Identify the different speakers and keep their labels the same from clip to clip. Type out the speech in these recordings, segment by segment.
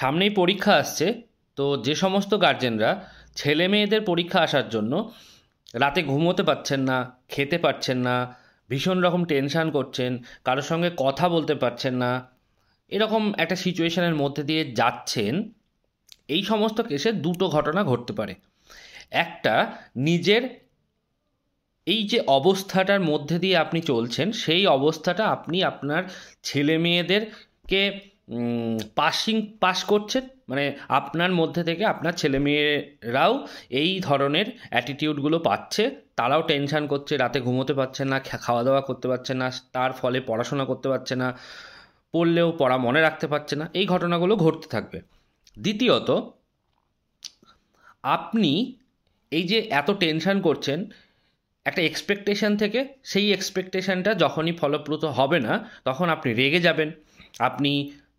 Speaker 1: সামনেই পরীক্ষা আসছে তো যে সমস্ত গার্জেনরা ছেলে মেয়েদের পরীক্ষা আসার জন্য রাতে ঘুমোতে পারছেন না খেতে পারছেন না ভীষণ রকম টেনশান করছেন কারোর সঙ্গে কথা বলতে পারছেন না এরকম একটা সিচুয়েশনের মধ্যে দিয়ে যাচ্ছেন এই সমস্ত কেসে দুটো ঘটনা ঘটতে পারে একটা নিজের এই যে অবস্থাটার মধ্যে দিয়ে আপনি চলছেন সেই অবস্থাটা আপনি আপনার ছেলে মেয়েদেরকে পাসিং পাস করছেন মানে আপনার মধ্যে থেকে আপনার ছেলে মেয়েরাও এই ধরনের অ্যাটিটিউডগুলো পাচ্ছে তারাও টেনশান করছে রাতে ঘুমোতে পারছে না খাওয়া দাওয়া করতে পারছে না তার ফলে পড়াশোনা করতে পারছে না পড়লেও পড়া মনে রাখতে পারছে না এই ঘটনাগুলো ঘটতে থাকবে দ্বিতীয়ত আপনি এই যে এত টেনশান করছেন একটা এক্সপেকটেশান থেকে সেই এক্সপেকটেশানটা যখনই ফলপ্রত হবে না তখন আপনি রেগে যাবেন আপনি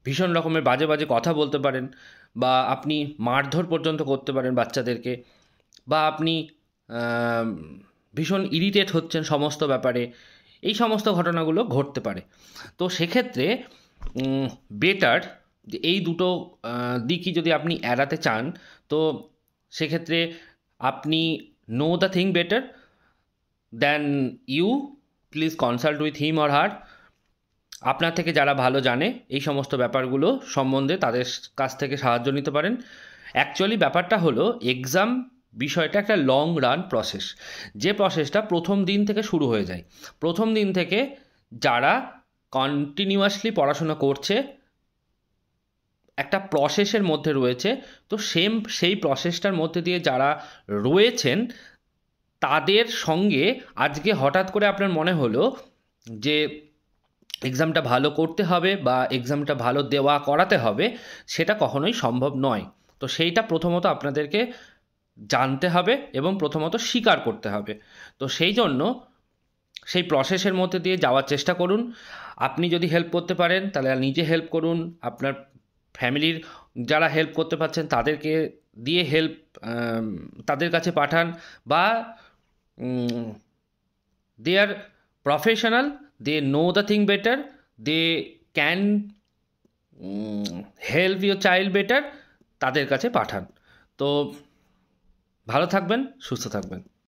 Speaker 1: ভীষণ রকমের বাজে বাজে কথা বলতে পারেন বা আপনি মারধর পর্যন্ত করতে পারেন বাচ্চাদেরকে বা আপনি ভীষণ ইরিটেট হচ্ছেন সমস্ত ব্যাপারে এই সমস্ত ঘটনাগুলো ঘটতে পারে তো সেক্ষেত্রে বেটার এই দুটো দিকই যদি আপনি এড়াতে চান তো সেক্ষেত্রে আপনি know the thing better then you please consult with him or her আপনার থেকে যারা ভালো জানে এই সমস্ত ব্যাপারগুলো সম্বন্ধে তাদের কাছ থেকে সাহায্য নিতে পারেন অ্যাকচুয়ালি ব্যাপারটা হলো এক্সাম বিষয়টা একটা লং রান প্রসেস যে প্রসেসটা প্রথম দিন থেকে শুরু হয়ে যায় প্রথম দিন থেকে যারা কন্টিনিউয়াসলি পড়াশোনা করছে একটা প্রসেসের মধ্যে রয়েছে তো সেম সেই প্রসেসটার মধ্যে দিয়ে যারা রয়েছেন তাদের সঙ্গে আজকে হঠাৎ করে আপনার মনে হলো যে এক্সামটা ভালো করতে হবে বা এক্সামটা ভালো দেওয়া করাতে হবে সেটা কখনোই সম্ভব নয় তো সেইটা প্রথমত আপনাদেরকে জানতে হবে এবং প্রথমত স্বীকার করতে হবে তো সেই জন্য সেই প্রসেসের মধ্যে দিয়ে যাওয়ার চেষ্টা করুন আপনি যদি হেল্প করতে পারেন তাহলে নিজে হেল্প করুন আপনার ফ্যামিলির যারা হেল্প করতে পারছেন তাদেরকে দিয়ে হেল্প তাদের কাছে পাঠান বা they are professional they know the thing better they can help your child better তাদের কাছে পাঠান তো ভালো থাকবেন সুস্থ থাকবেন